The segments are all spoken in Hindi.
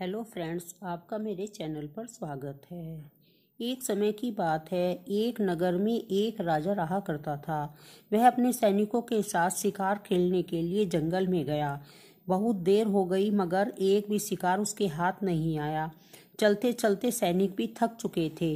हेलो फ्रेंड्स आपका मेरे चैनल पर स्वागत है एक समय की बात है एक नगर में एक राजा रहा करता था वह अपने सैनिकों के साथ शिकार खेलने के लिए जंगल में गया बहुत देर हो गई मगर एक भी शिकार उसके हाथ नहीं आया चलते चलते सैनिक भी थक चुके थे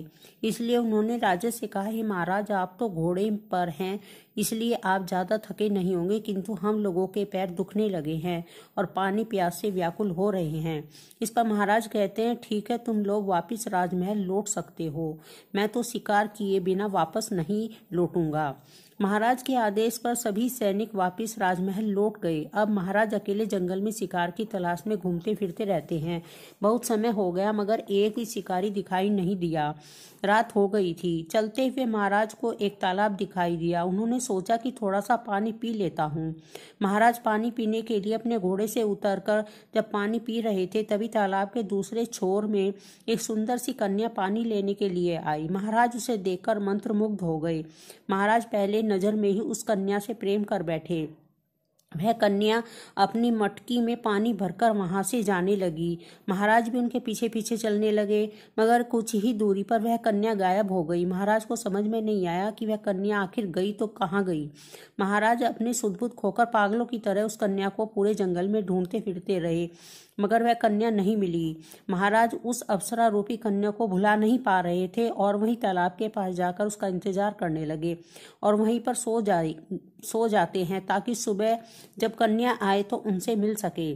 इसलिए उन्होंने राजा से कहा हे महाराज आप तो घोड़े पर हैं इसलिए आप ज़्यादा थके नहीं होंगे किंतु हम लोगों के पैर दुखने लगे हैं और पानी प्यास से व्याकुल हो रहे हैं इस पर महाराज कहते हैं ठीक है तुम लोग वापस राजमहल लौट सकते हो मैं तो शिकार किए बिना वापस नहीं लौटूंगा महाराज के आदेश पर सभी सैनिक वापस राजमहल लौट गए अब महाराज अकेले जंगल में शिकार की तलाश में घूमते फिरते रहते हैं बहुत समय हो गया मगर एक भी शिकारी दिखाई नहीं दिया रात हो गई थी चलते हुए महाराज को एक तालाब दिखाई दिया उन्होंने सोचा कि थोड़ा सा पानी पी लेता हूँ महाराज पानी पीने के लिए अपने घोड़े से उतरकर जब पानी पी रहे थे तभी तालाब के दूसरे छोर में एक सुंदर सी कन्या पानी लेने के लिए आई महाराज उसे देखकर मंत्रमुग्ध हो गए महाराज पहले नज़र में ही उस कन्या से प्रेम कर बैठे वह कन्या अपनी मटकी में पानी भरकर वहाँ से जाने लगी महाराज भी उनके पीछे पीछे चलने लगे मगर कुछ ही दूरी पर वह कन्या गायब हो गई महाराज को समझ में नहीं आया कि वह कन्या आखिर गई तो कहाँ गई महाराज अपने सुदबुद खोकर पागलों की तरह उस कन्या को पूरे जंगल में ढूंढते फिरते रहे मगर वह कन्या नहीं मिली महाराज उस अप्सरा रूपी कन्या को भुला नहीं पा रहे थे और वहीं तालाब के पास जाकर उसका इंतजार करने लगे और वहीं पर सो जाए सो जाते हैं ताकि सुबह जब कन्या आए तो उनसे मिल सके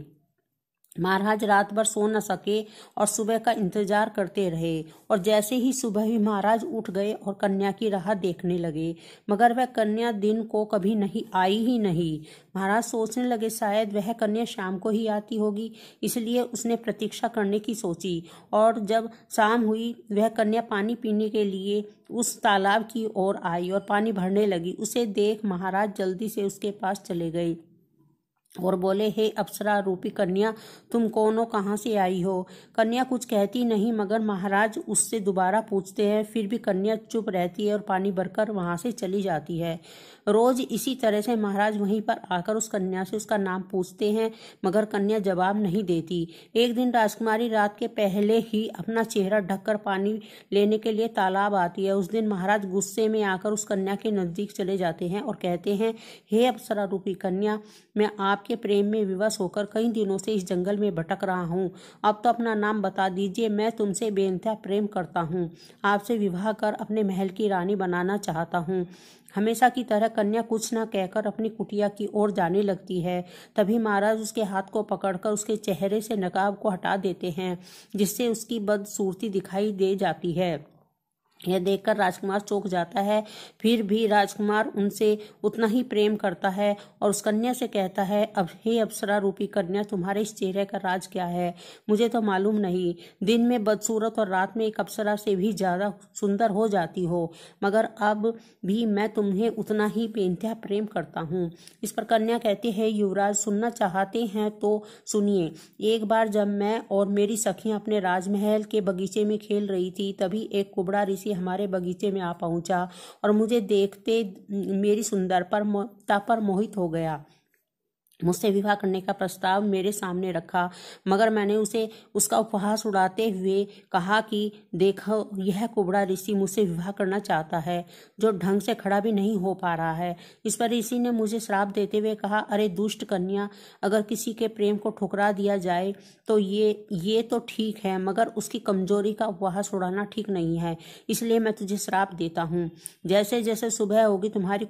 महाराज रात भर सो न सके और सुबह का इंतजार करते रहे और जैसे ही सुबह ही महाराज उठ गए और कन्या की राह देखने लगे मगर वह कन्या दिन को कभी नहीं आई ही नहीं महाराज सोचने लगे शायद वह कन्या शाम को ही आती होगी इसलिए उसने प्रतीक्षा करने की सोची और जब शाम हुई वह कन्या पानी पीने के लिए उस तालाब की ओर आई और पानी भरने लगी उसे देख महाराज जल्दी से उसके पास चले गए और बोले हे अप्सरा रूपी कन्या तुम कौन हो कहाँ से आई हो कन्या कुछ कहती नहीं मगर महाराज उससे दोबारा पूछते हैं फिर भी कन्या चुप रहती है और पानी भरकर वहाँ से चली जाती है रोज इसी तरह से महाराज वहीं पर आकर उस कन्या से उसका नाम पूछते हैं मगर कन्या जवाब नहीं देती एक दिन राजकुमारी रात के पहले ही अपना चेहरा ढककर पानी लेने के लिए तालाब आती है उस दिन महाराज गुस्से में आकर उस कन्या के नज़दीक चले जाते हैं और कहते हैं हे अप्सरा रूपी कन्या मैं आप आपके प्रेम में विवश होकर कई दिनों से इस जंगल में भटक रहा हूँ अब तो अपना नाम बता दीजिए मैं तुमसे बेनतहा प्रेम करता हूँ आपसे विवाह कर अपने महल की रानी बनाना चाहता हूँ हमेशा की तरह कन्या कुछ न कहकर अपनी कुटिया की ओर जाने लगती है तभी महाराज उसके हाथ को पकड़कर उसके चेहरे से नकाब को हटा देते हैं जिससे उसकी बदसूरती दिखाई दे जाती है यह देखकर राजकुमार चौक जाता है फिर भी राजकुमार उनसे उतना ही प्रेम करता है और उस कन्या से कहता है अब हे अप्सरा रूपी कन्या तुम्हारे इस चेहरे का राज क्या है मुझे तो मालूम नहीं दिन में बदसूरत और रात में एक अप्सरा से भी ज़्यादा सुंदर हो जाती हो मगर अब भी मैं तुम्हें उतना ही पेंत्या प्रेम करता हूँ इस पर कन्या कहती है युवराज सुनना चाहते हैं तो सुनिए एक बार जब मैं और मेरी सखियाँ अपने राजमहल के बगीचे में खेल रही थी तभी एक कुबड़ा ऋषि कि हमारे बगीचे में आ पहुंचा और मुझे देखते मेरी सुंदरता पर मोहित हो गया मुझसे विवाह करने का प्रस्ताव मेरे सामने रखा मगर मैंने उसे उसका उपहास उड़ाते हुए कहा कि देखो यह कुबड़ा ऋषि मुझसे विवाह करना चाहता है जो ढंग से खड़ा भी नहीं हो पा रहा है इस पर ऋषि ने मुझे श्राप देते हुए कहा अरे दुष्ट कन्या अगर किसी के प्रेम को ठुकरा दिया जाए तो ये ये तो ठीक है मगर उसकी कमजोरी का उपहास उड़ाना ठीक नहीं है इसलिए मैं तुझे श्राप देता हूँ जैसे जैसे सुबह होगी तुम्हारी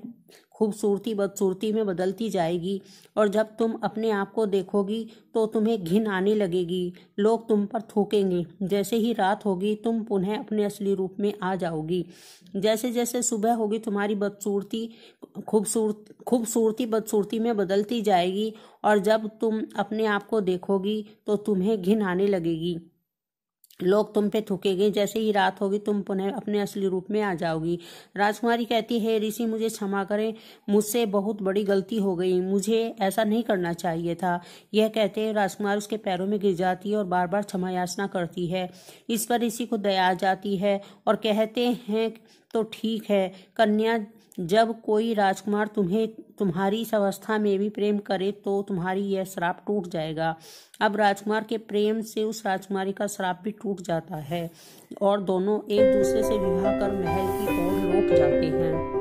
खूबसूरती बदसूरती में बदलती जाएगी और जब तुम अपने आप को देखोगी तो तुम्हें घिन आने लगेगी लोग तुम पर थूकेंगे जैसे ही रात होगी तुम पुनः अपने असली रूप में आ जाओगी जैसे जैसे सुबह होगी तुम्हारी बदसूरती खूबसूरत खूबसूरती बदसूरती में बदलती जाएगी और जब तुम अपने आप को देखोगी तो तुम्हें घिन आने लगेगी लोग तुम पे थूकेंगे जैसे ही रात होगी तुम पुनः अपने असली रूप में आ जाओगी राजकुमारी कहती है ऋषि मुझे क्षमा करें मुझसे बहुत बड़ी गलती हो गई मुझे ऐसा नहीं करना चाहिए था यह कहते राजकुमार उसके पैरों में गिर जाती है और बार बार क्षमा याचना करती है इस पर ऋषि को दया आ जाती है और कहते हैं तो ठीक है कन्या जब कोई राजकुमार तुम्हें तुम्हारी इस अवस्था में भी प्रेम करे तो तुम्हारी यह श्राप टूट जाएगा अब राजकुमार के प्रेम से उस राजकुमारी का श्राप भी टूट जाता है और दोनों एक दूसरे से विवाह कर महल की ओर लौट जाते हैं